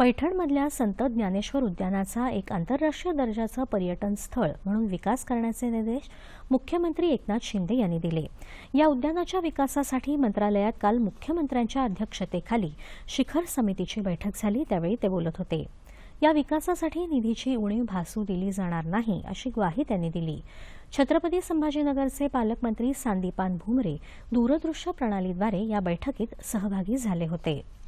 पैठणमधल्या संत ज्ञानेश्वर उद्यानाचा एक आंतरराष्ट्रीय दर्जाचं पर्यटन स्थळ म्हणून विकास करण्याचे निर्देश मुख्यमंत्री एकनाथ शिंदे यांनी दिले या उद्यानाच्या विकासासाठी मंत्रालयात काल मुख्यमंत्र्यांच्या अध्यक्षतेखाली शिखर समितीची बैठक झाली त्यावेळी ते बोलत होते या विकासासाठी निधीची उणीव भासू दिली जाणार नाही अशी ग्वाही त्यांनी दिली छत्रपती संभाजीनगरचे पालकमंत्री सांदीपान भुमरे दूरदृश्य प्रणालीद्वारे या बैठकीत सहभागी झाले होते